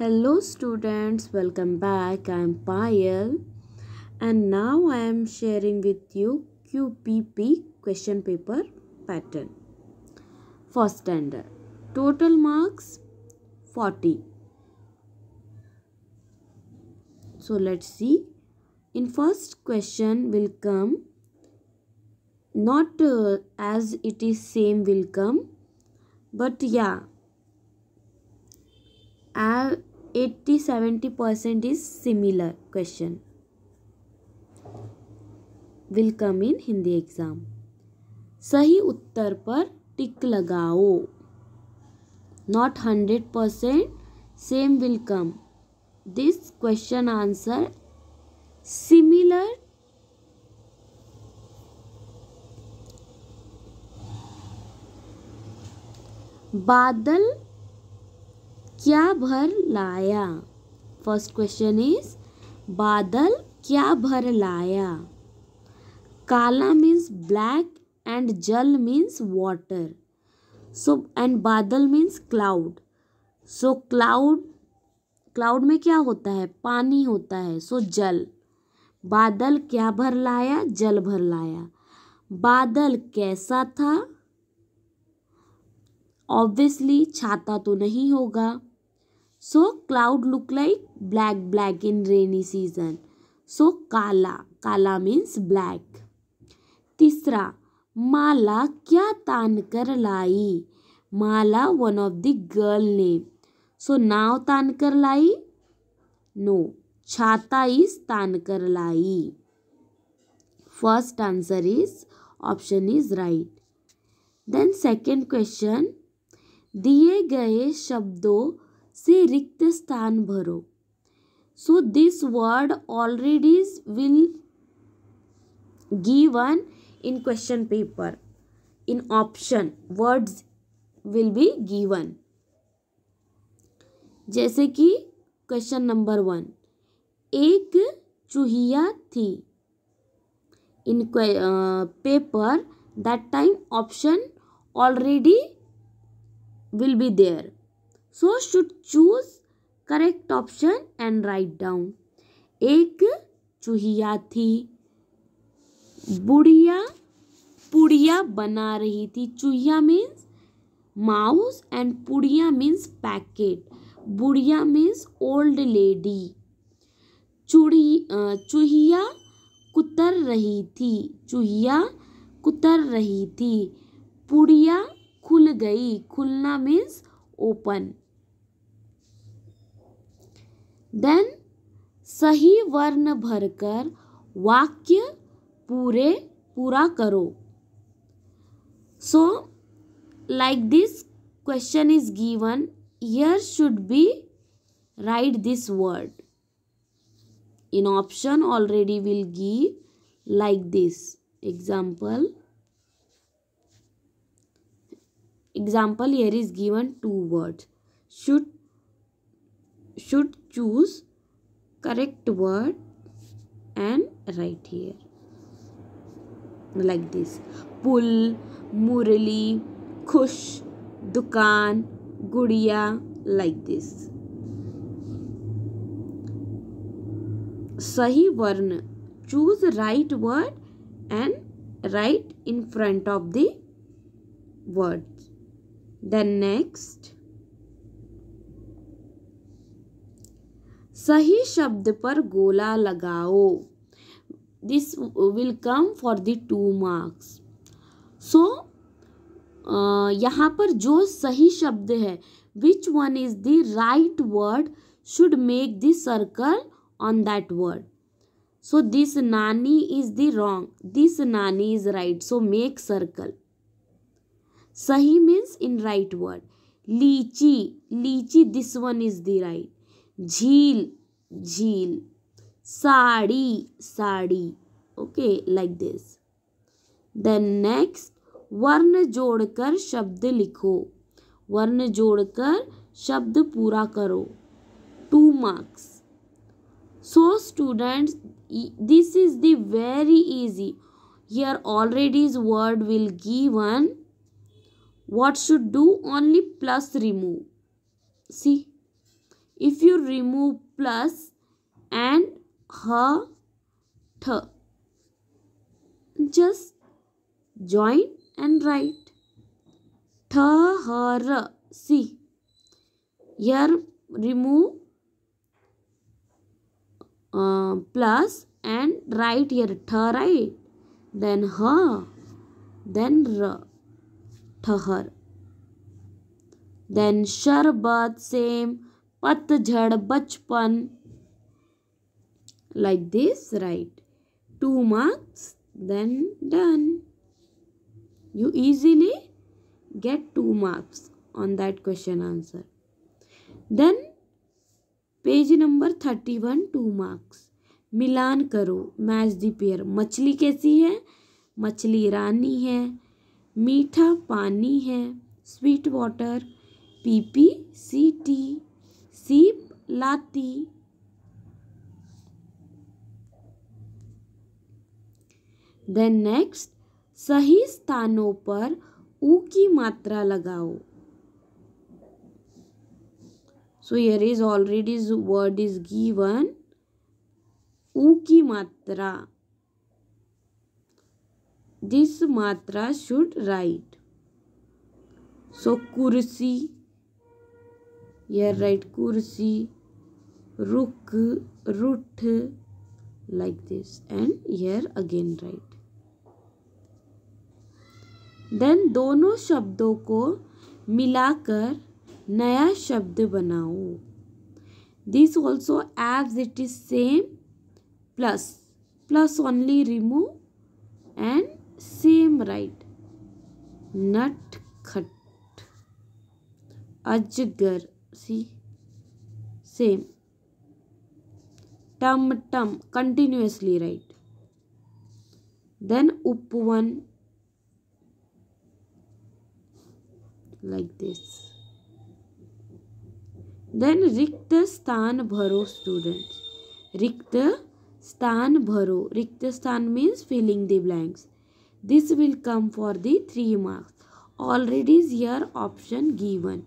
Hello students, welcome back. I am Payal and now I am sharing with you QPP question paper pattern. First standard. Total marks 40. So let's see. In first question will come not uh, as it is same will come but yeah as eighty seventy percent is similar question will come in Hindi exam सही उत्तर पर tick लगाओ not hundred percent same will come this question answer similar बादल क्या भर लाया first question is बादल क्या भर लाया काला मीन्स ब्लैक एंड जल मीन्स वाटर सो एंड बादल means cloud so cloud cloud में क्या होता है पानी होता है सो so, जल बादल क्या भर लाया जल भर लाया बादल कैसा था ऑब्वियसली छाता तो नहीं होगा so cloud look like black black in rainy season so काला काला मीन्स ब्लैक तीसरा माला क्या तान कर लाई माला one of the girl name so नाव तान कर लाई नो छाता इज तान कर लाई first answer is option is right then second question दिए गए शब्दों से रिक्त स्थान भरो so this word already will given in question paper in option words will be given जैसे कि क्वेश्चन नंबर वन एक चूहिया थी in paper that time option already will be there so should choose correct option and write down एक चूहिया थी बुढ़िया पुड़िया बना रही थी चूहिया मीन्स माउस एंड पुड़िया मीन्स पैकेट बुढ़िया मीन्स ओल्ड लेडी चूड़ी चूहिया कुतर रही थी चूहिया कुतर रही थी पुड़िया खुल गई खुलना मीन्स ओपन देन सही वर्ण भरकर वाक्य पूरे पूरा करो so like this question is given here should be write this word in option already will give like this example example here is given two words should should choose correct word and write here like this pull murali khush dukan gudiya like this sahi varna choose right word and write in front of the words then next सही शब्द पर गोला लगाओ this will come for the two marks so यहाँ पर जो सही शब्द है which one is the right word should make the circle on that word so this नानी इज द रॉन्ग दिस नानी is right so make circle सही means in right word लीची लीची this one is the right झील झील sari sari okay like this then next वर्ण जोड़कर शब्द लिखो वर्ण जोड़कर शब्द पूरा करो two marks so students this is the very easy he already's word will give one should do only plus remove see if you remove plus and her th. Just join and write. Th her see. Here remove uh, plus and write here th right. Then her. Then r. Th her. Then sharbat same पतझड़ बचपन like this write two marks then done you easily get two marks on that question answer then page number thirty one two marks मिलान करो match दी pair मछली कैसी है मछली रानी है मीठा पानी है स्वीट वाटर पी पी सी टी सीप लाती देन नेक्स्ट सही स्थानों पर ऊ की मात्रा लगाओ so here is already word is given ऊ की मात्रा दिस मात्रा शुड राइट सो कुर्सी ये हम्म। राइट कुर्सी रुक रुठ like this and here again right then दोनों शब्दों को मिलाकर नया शब्द बनाओ this also as it is same plus plus only remove and same right नट खट अजगर see same tum tum continuously right. then up one, like this then rikt stan bharo students rikt stan bharo rikt stan means filling the blanks this will come for the 3 marks already is here option given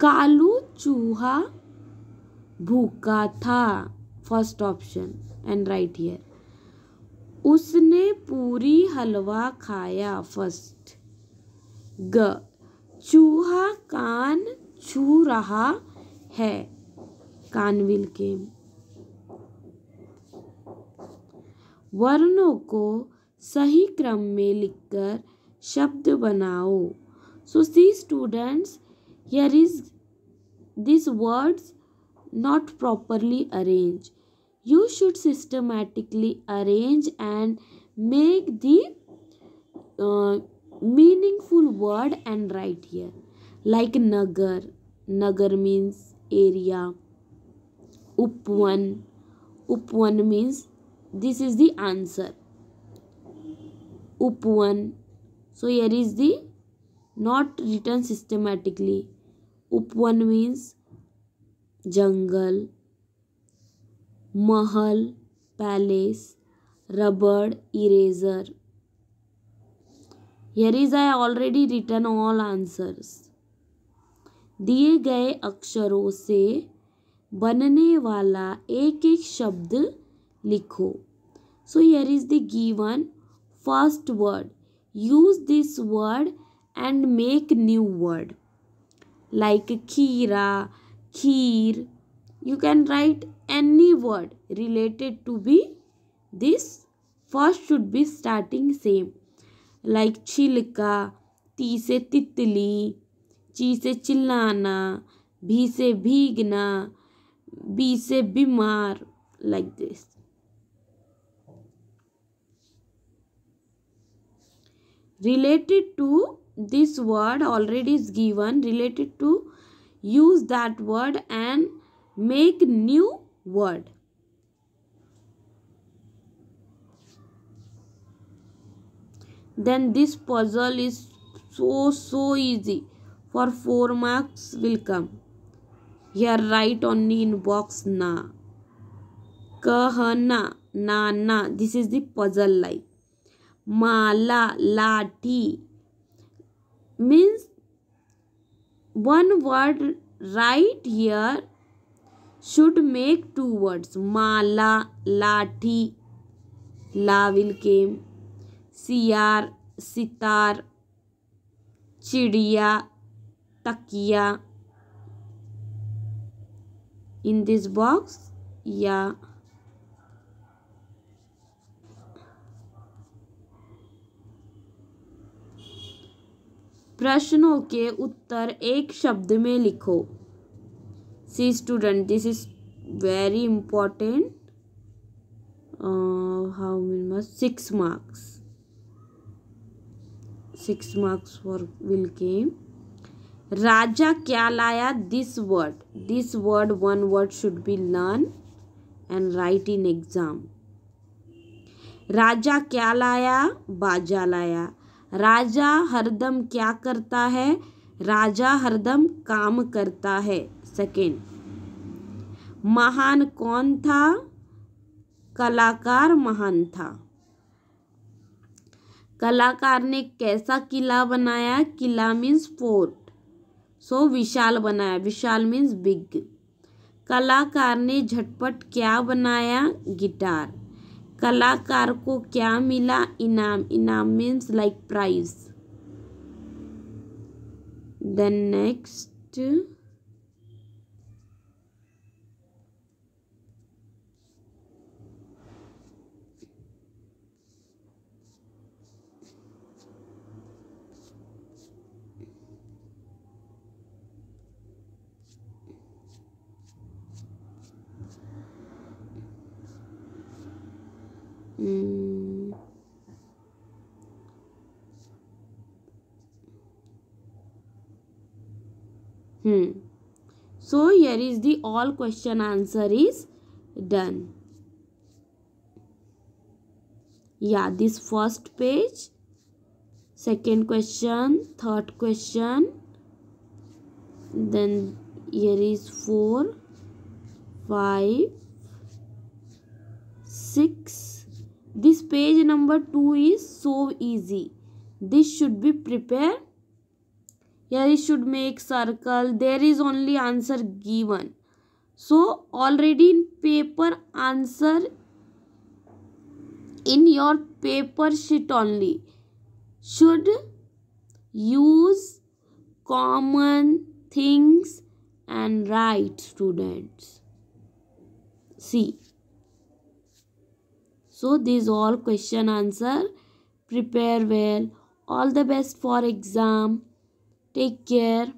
Kalu चूहा भूखा था first option and right here उसने पूरी हलवा खाया first ग चूहा कान छू रहा है कानविल के वर्णों को सही क्रम में लिखकर शब्द बनाओ so see students Here is these words not properly arranged. You should systematically arrange and make the uh, meaningful word and write here. Like nagar. Nagar means area. Upvan. Upvan means this is the answer. Upvan. So here is the not written systematically. उपवन means जंगल महल palace रबड़ eraser here is I already written all answers दिए गए अक्षरों से बनने वाला एक एक शब्द लिखो so here is the given first word use this word and make new word like खीरा खीर you can write any word related to be this first should be starting same like छिलका ती से तितली ची से चिल्लाना भी से भीगना बी से बीमार like this related to this word already is given related to use that word and make new word then this puzzle is so so easy for 4 marks will come here write only in box na kahana na na this is the puzzle like mala ti means one word right here should make two words mala lathi la will came siyar sitar chidiya takiya in this box yeah प्रश्नों के उत्तर एक शब्द में लिखो see student this is very important how many marks six marks six marks for will came राजा क्या लाया this word this word one word should be learn and write in exam राजा क्या लाया बाजा लाया राजा हरदम क्या करता है राजा हरदम काम करता है सेकेंड महान कौन था कलाकार महान था कलाकार ने कैसा किला बनाया किला मीन्स फोर्ट सो विशाल बनाया विशाल मीन्स बिग कलाकार ने झटपट क्या बनाया गिटार कलाकार को क्या मिला इनाम इनाम means like prize then next Hmm. hmm so here is the all question answer is done yeah this first page second question third question then here is 4 5 6 this page number 2 is so easy this should be prepared here you should make circle there is only answer given so already in paper answer in your paper sheet only should use common things and write students see so these all question answer prepare well all the best for exam take care